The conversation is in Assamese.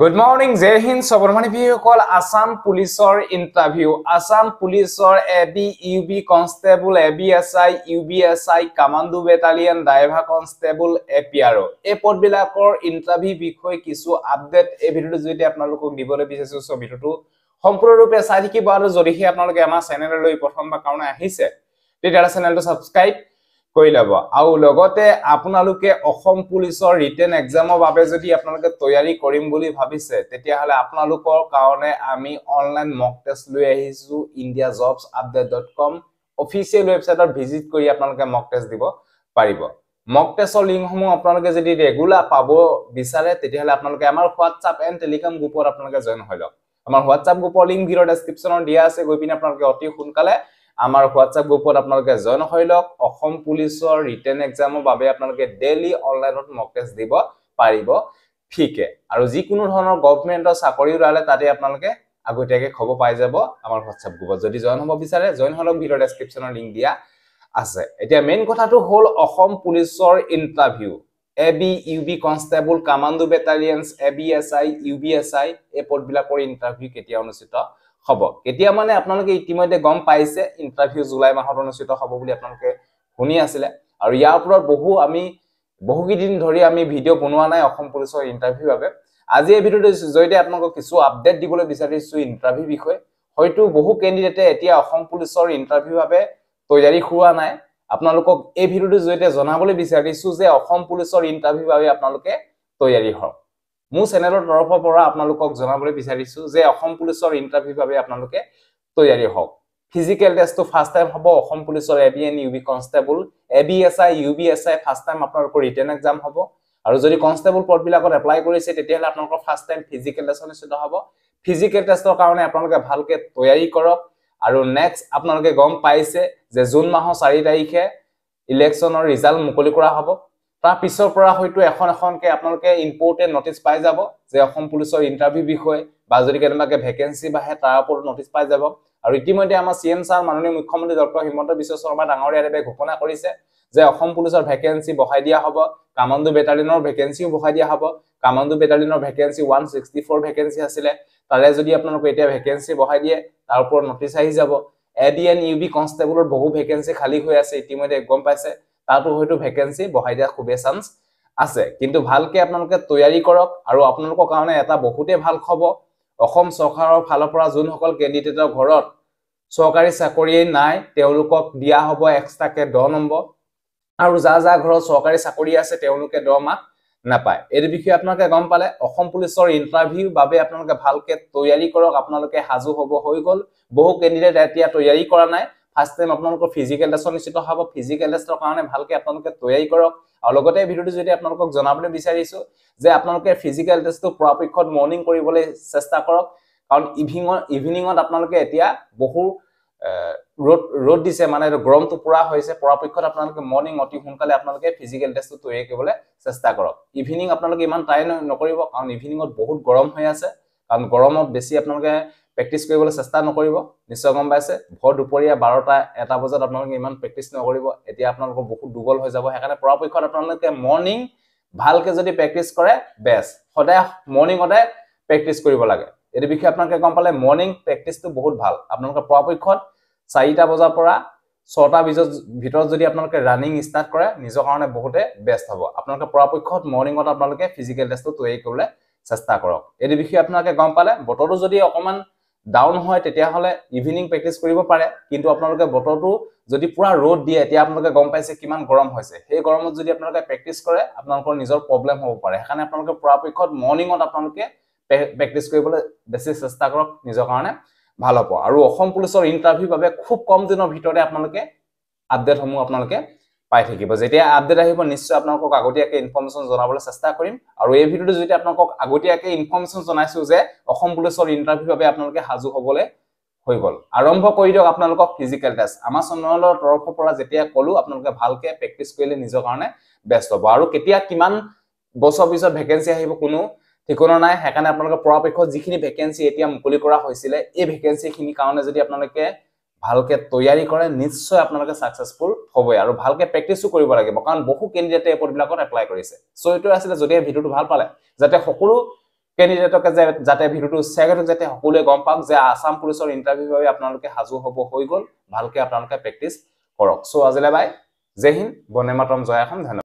গুড মৰ্ণিং জে হিন্দ সবৰমণি ভিসকল আসাম পুলিচৰ ইণ্টাৰভিউ আসাম পুলিচৰ A B U B constable A B S I U B S I commando battalion driver constable A P R এই পদবিলাকৰ ইণ্টাৰভিউ বিষয়ে কিছু আপডেট এই ভিডিঅ'টোৰ জৰিয়তে আপোনালোকক দিবলৈ বিচাৰিছোঁ চ' ভিডিঅ'টো সম্পূৰ্ণৰূপে চাই থাকিব আৰু যদিহে আপোনালোকে আমাৰ চেনেললৈ প্ৰথমবাৰ কাৰণে আহিছে তেতিয়াহ'লে চেনেলটো ছাবস্ক্ৰাইব কৰি ল'ব আৰু লগতে আপোনালোকে অসম পুলিচৰ ৰিটেন এক্সামৰ বাবে যদি আপোনালোকে তৈয়াৰী কৰিম বুলি ভাবিছে তেতিয়াহ'লে আপোনালোকৰ কাৰণে আমি অনলাইন মক টেষ্ট লৈ আহিছোঁ India jobs update dot com official ৱেবছাইটত ভিজিট কৰি আপোনালোকে মক টেষ্ট দিব পাৰিব মক টেষ্টৰ লিংকসমূহ আপোনালোকে যদি ৰেগুলাৰ পাব বিচাৰে তেতিয়াহ'লে আপোনালোকে আমাৰ হোৱাটছআপ এণ্ড টেলিগ্ৰাম গ্ৰুপত আপোনালোকে জইন হৈ লওক আমাৰ হোৱাটছআপ গ্ৰুপৰ লিংক ভিডিঅ' ডেছক্ৰিপশ্যনত দিয়া আছে গৈ পিনে আপোনালোকে অতি সোনকালে আমাৰ হোৱাটছআপ গ্ৰুপত আপোনালোকে জইন হৈ লওক অসম পুলিচৰ ৰিটেন এক্সামৰ বাবে আপোনালোকে ডেইলি অনলাইনত মকেজ দিব পাৰিব ঠিকে আৰু যিকোনো ধৰণৰ গভমেণ্টৰ চাকৰি ওলালে তাতে আপোনালোকে আগতীয়াকৈ খবৰ পাই যাব আমাৰ হোৱাটছআপ গ্ৰুপত যদি জইন হ'ব বিচাৰে জইন হ'লক ভিডিঅ' ডেছক্ৰিপশ্যনৰ লিংক দিয়া আছে এতিয়া মেইন কথাটো হ'ল অসম পুলিচৰ interview AB UB constable commando battalions AB S I U B S I এই পদবিলাকৰ ইণ্টাৰভিউ কেতিয়া অনুষ্ঠিত হ'ব কেতিয়া মানে আপোনালোকে ইতিমধ্যে গম পাইছে ইণ্টাৰভিউ জুলাই মাহত অনুষ্ঠিত হ'ব বুলি আপোনালোকে শুনি আছিলে আৰু ইয়াৰ ওপৰত বহু আমি বহুকেইদিন ধৰি আমি ভিডিঅ' বনোৱা নাই অসম পুলিচৰ ইণ্টাৰভিউৰ বাবে আজি এই ভিডিঅ'টো জৰিয়তে আপোনালোকক কিছু আপডেট দিবলৈ বিচাৰিছো ইণ্টাৰভিউ বিষয়ে হয়তো বহু কেণ্ডিডেটে এতিয়া অসম পুলিচৰ ইণ্টাৰভিউৰ বাবে তৈয়াৰী হোৱা নাই আপোনালোকক এই ভিডিওটোৰ জৰিয়তে জনাবলৈ বিচাৰিছোঁ যে অসম পুলিচৰ ইণ্টাৰভিউৰ বাবে আপোনালোকে তৈয়াৰী হওক মোৰ চেনেলৰ তৰফৰ পৰা আপোনালোকক জনাবলৈ বিচাৰিছোঁ যে অসম পুলিচৰ ইণ্টাৰভিউৰ বাবে আপোনালোকে তৈয়াৰী হওক ফিজিকেল টেষ্টটো ফাৰ্ষ্ট টাইম হ'ব অসম পুলিচৰ A B N U B constable A B S I U B S I first time আপোনালোকৰ ৰিটাৰ্ণ এক্সাম হ'ব আৰু যদি কনষ্টেবল পদবিলাকত এপ্লাই কৰিছে তেতিয়াহ'লে আপোনালোকৰ ফাৰ্ষ্ট টাইম ফিজিকেল টেষ্ট অনুষ্ঠিত হ'ব ফিজিকেল টেষ্টৰ কাৰণে আপোনালোকে ভালকৈ তৈয়াৰী কৰক আৰু নেক্সট আপোনালোকে গম পাইছে যে জুন মাহৰ চাৰি তাৰিখে ইলেকশ্যনৰ ৰিজাল্ট মুকলি কৰা হ'ব তাৰ পিছৰ পৰা হয়তো এখন এখনকে আপোনালোকে ইম্পৰ্টেণ্ট নটিচ পাই যাব যে অসম পুলিচৰ ইণ্টাৰভিউ বিষয়ে বা যদি কেনেবাকৈ ভেকেঞ্চি বাঢ়ে তাৰ ওপৰতো নটিচ পাই যাব আৰু ইতিমধ্যে আমাৰ চি এম ছাৰ মাননীয় মুখ্যমন্ত্ৰী ডক্টৰ হিমন্ত বিশ্ব শৰ্মা ডাঙৰীয়াদেৱে ঘোষণা কৰিছে যে অসম পুলিচৰ ভেকেঞ্চি বঢ়াই দিয়া হ'ব কামাণ্ডো বেটালিয়নৰ ভেকেঞ্চিও বঢ়াই দিয়া হ'ব কামাণ্ডো বেটালিয়নৰ vacancy one sixty four vacancy আছিলে তাৰে যদি আপোনালোকে এতিয়া ভেকেঞ্চি বঢ়াই দিয়ে তাৰ ওপৰত নটিচ আহি যাব A D N U B কনষ্টেবলত বহু ভেকেঞ্চি খালী হৈ আছে ইতিমধ্যে গম পাইছে তাতো হয়তো ভেকেঞ্চি বঢ়াই দিয়া খুবেই চান্স আছে কিন্তু ভালকৈ আপোনালোকে তৈয়াৰী কৰক আৰু আপোনালোকৰ কাৰণে এটা বহুতেই ভাল খবৰ অসম চৰকাৰৰ ফালৰ পৰা যোনসকল কেণ্ডিডেটৰ ঘৰত চৰকাৰী চাকৰিয়েই নাই তেওঁলোকক দিয়া হ'ব এক্সট্ৰাকৈ দহ নম্বৰ আৰু যা যা ঘৰত চৰকাৰী চাকৰি আছে তেওঁলোকে দৰমাহ নাপায় এই বিষয়ে আপোনালোকে গম পালে অসম পুলিচৰ ইণ্টাৰভিউ বাবে আপোনালোকে ভালকে তৈয়াৰী কৰক আপোনালোকে সাজু হ'ব হৈ গ'ল বহু কেণ্ডিডেট এতিয়া তৈয়াৰী কৰা নাই ফাৰ্ষ্ট টাইম আপোনালোকৰ ফিজিকেল টেষ্ট নিশ্চিত হ'ব ফিজিকেল টেষ্টৰ কাৰণে ভালকে আপোনালোকে তৈয়াৰী কৰক আৰু লগতে এই ভিডিঅ'টো যদি আপোনালোকক জনাবলৈ বিচাৰিছো যে আপোনালোকে ফিজিকেল টেষ্টটো পৰাপক্ষত মৰ্ণিং কৰিবলৈ চেষ্টা কৰক কাৰণ ইভিনিঙত ইভিনিঙত আপোনালোকে এতিয়া বহু ৰ'দ ৰ'দ দিছে মানে এইটো গৰমটো পূৰা হৈছে পৰাপক্ষত আপোনালোকে মৰ্ণিং অতি সোনকালে আপোনালোকে ফিজিকেল টেষ্টটো তৈয়াৰ কৰিবলৈ চেষ্টা কৰক ইভিনিং আপোনালোকে ইমান ট্ৰাই নকৰিব কাৰণ ইভিনিঙত বহুত গৰম হৈ আছে কাৰণ গৰমত বেছি আপোনালোকে প্ৰেক্টিচ কৰিবলৈ চেষ্টা নকৰিব নিশ্চয় গম পাইছে ভৰ দুপৰীয়া বাৰটা এটা বজাত আপোনালোকে ইমান প্ৰেক্টিচ নকৰিব এতিয়া আপোনালোকৰ বহুত দুৰ্বল হৈ যাব সেইকাৰণে পৰাপক্ষত আপোনালোকে মৰ্ণিং ভালকৈ যদি প্ৰেক্টিচ কৰে বেষ্ট সদায় মৰ্ণিঙতে প্ৰেক্টিচ কৰিব লাগে এইটো বিষয়ে আপোনালোকে গম পালে মৰ্ণিং প্ৰেক্টিচটো বহুত ভাল আপোনালোকে পৰাপক্ষত চাৰিটা বজাৰ পৰা ছটা বিজত ভিতৰত যদি আপোনালোকে ৰানিং ষ্টাৰ্ট কৰে নিজৰ কাৰণে বহুতে বেষ্ট হ'ব আপোনালোকে পৰাপক্ষত মৰ্ণিঙত আপোনালোকে ফিজিকেল টেষ্টটো তৈয়াৰী কৰিবলৈ চেষ্টা কৰক এইটো বিষয়ে আপোনালোকে গম পালে বতৰটো যদি অকণমান ডাউন হয় তেতিয়াহ'লে ইভিনিং প্ৰেক্টিছ কৰিব পাৰে কিন্তু আপোনালোকে বতৰটো যদি পূৰা ৰ'দ দিয়ে এতিয়া আপোনালোকে গম পাইছে কিমান গৰম হৈছে সেই গৰমত যদি আপোনালোকে প্ৰেক্টিছ কৰে আপোনালোকৰ নিজৰ প্ৰব্লেম হ'ব পাৰে সেইকাৰণে আপোনালোকে পৰাপক্ষত মৰ্ণিঙত আপোনালোকে প্ৰেক্টিছ কৰিবলৈ বেছি চেষ্টা কৰক নিজৰ কাৰণে ভাল হ'ব আৰু অসম পুলিচৰ ইণ্টাৰভিউৰ বাবে খুব কম দিনৰ ভিতৰতে আপোনালোকে আপডেটসমূহ আপোনালোকে পাই থাকিব যেতিয়া আপডেট আহিব নিশ্চয় আপোনালোকক আগতীয়াকৈ ইনফৰ্মেশ্যন জনাবলৈ চেষ্টা কৰিম আৰু এই ভিডিঅ'টো যদি আপোনালোকক আগতীয়াকৈ ইনফৰ্মেশ্যন জনাইছোঁ যে অসম পুলিচৰ ইণ্টাৰভিউৰ বাবে আপোনালোকে সাজু হ'বলৈ হৈ গ'ল আৰম্ভ কৰি দিয়ক আপোনালোকক ফিজিকেল টেষ্ট আমাৰ চেনেলৰ তৰফৰ পৰা যেতিয়া ক'লোঁ আপোনালোকে ভালকৈ প্ৰেক্টিচ কৰিলে নিজৰ কাৰণে বেষ্ট হ'ব আৰু কেতিয়া কিমান বছৰ পিছত ভেকেঞ্চি আহিব কোনো ঠিকনা নাই সেইকাৰণে আপোনালোকৰ পৰাপক্ষত যিখিনি ভেকেঞ্চি এতিয়া মুকলি কৰা হৈছিলে এই ভেকেঞ্চিখিনিৰ কাৰণে যদি আপোনালোকে ভালকে তৈয়াৰী কৰে নিশ্চয় আপোনালোকে ছাকচেছফুল হ'বই আৰু ভালকে প্ৰেক্টিছো কৰিব লাগিব কাৰণ বহু কেণ্ডিডেটে এই এপদবিলাকত এপ্লাই কৰিছে চ' এইটোৱে আছিলে যদিহে ভিডিঅ'টো ভাল পালে যাতে সকলো কেণ্ডিডেটকে যে যাতে ভিডিঅ'টো শ্বেয়াৰ কৰি যাতে সকলোৱে গম পাওক যে আছাম পুলিচৰ ইণ্টাৰভিউৰ বাবে আপোনালোকে সাজু হ'ব হৈ গ'ল ভালকে আপোনালোকে প্ৰেক্টিচ কৰক চ' আজিলে বাই জেহিন বনে মাতম জয়াখন ধন্যবাদ